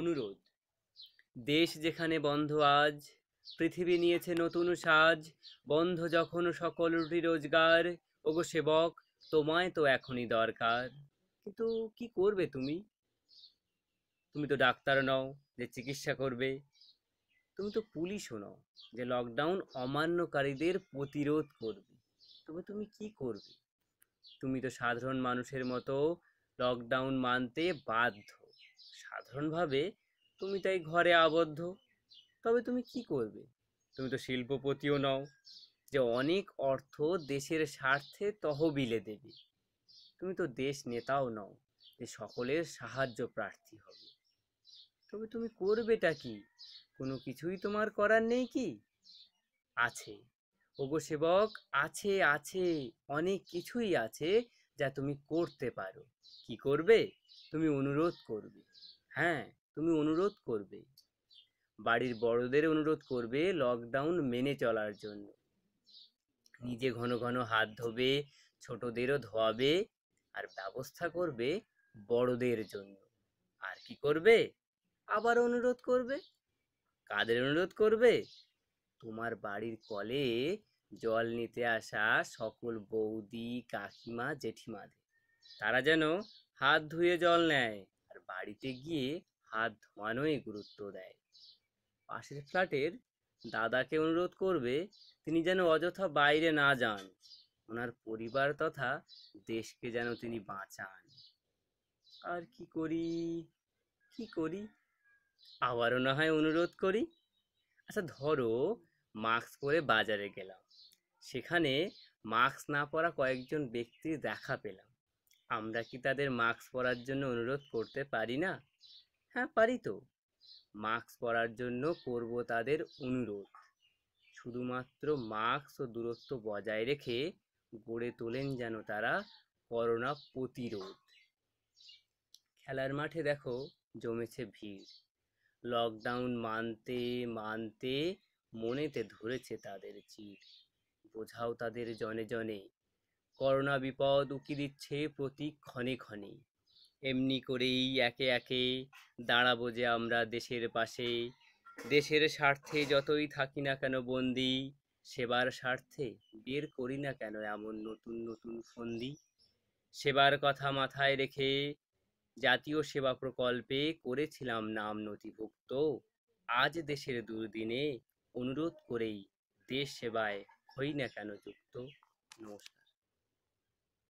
অনুরোধ দেশ যেখানে বন্ধ আজ পৃথিবী নিয়েছে নতুন সাজ বন্ধ যখন সকল রুটি রোজগার ওগো সেবক তোমায় তো এখনই দরকার কিন্তু কি করবে তুমি তুমি তো ডাক্তার নও যে চিকিৎসা করবে তুমি তো পুলিশও নও যে লকডাউন অমান্যকারীদের প্রতিরোধ করবে তবে তুমি কি করবে তুমি তো সাধারণ মানুষের মতো লকডাউন মানতে বাধ্য সাধারণভাবে তুমি তাই ঘরে আবদ্ধ তবে তুমি কি করবে তুমি তো শিল্পপতিও নও যে অনেক অর্থ দেশের স্বার্থে তহবিলে দেবে তুমি তো দেশ নেতাও নও যে সকলের সাহায্য প্রার্থী হবে তবে তুমি করবেটা কি কোনো কিছুই তোমার করার নেই কি আছে ওগো সেবক আছে আছে অনেক কিছুই আছে যা তুমি করতে পারো কি করবে তুমি অনুরোধ করবে হ্যাঁ তুমি অনুরোধ করবে বাড়ির বড়দের অনুরোধ করবে লকডাউন মেনে চলার জন্য নিজে ঘন ঘন হাত ধোবে ছোটদেরও ধোয়াবে আর ব্যবস্থা করবে বড়দের জন্য আর কি করবে আবার অনুরোধ করবে কাদের অনুরোধ করবে তোমার বাড়ির কলে জল নিতে আসা সকল বৌদি কাকিমা জেঠিমাদের তারা যেন হাত ধুয়ে জল নেয় বাড়িতে গিয়ে হাত ধোয়ানোই গুরুত্ব দেয় পাশের ফ্ল্যাটের দাদাকে অনুরোধ করবে তিনি যেন অযথা বাইরে না যান ওনার পরিবার তথা দেশকে যেন তিনি বাঁচান আর কি করি কি করি আবারও না হয় অনুরোধ করি আচ্ছা ধরো মাস্ক পরে বাজারে গেলাম সেখানে মাস্ক না পরা কয়েকজন ব্যক্তির দেখা পেলাম আমরা কি তাদের মাস্ক পরার জন্য অনুরোধ করতে পারি না হ্যাঁ পারি তো মাস্ক পরার জন্য করব তাদের অনুরোধ শুধুমাত্র মাস্ক ও দূরত্ব বজায় রেখে গড়ে তোলেন যেন তারা করোনা প্রতিরোধ খেলার মাঠে দেখো জমেছে ভিড় লকডাউন মানতে মানতে মনেতে ধরেছে তাদের চির বোঝাও তাদের জনে জনে করোনা বিপদ উকি দিচ্ছে প্রতি ক্ষণে ক্ষণে এমনি করেই একে একে দাঁড়াবো যে আমরা দেশের পাশে দেশের স্বার্থে যতই থাকি না কেন বন্দি সেবার স্বার্থে বের করি না কেন এমন নতুন নতুন ফন্দি সেবার কথা মাথায় রেখে জাতীয় সেবা প্রকল্পে করেছিলাম নাম নথিভুক্ত আজ দেশের দুর্দিনে অনুরোধ করেই দেশ সেবায় হই না কেন যুক্ত নমস্কার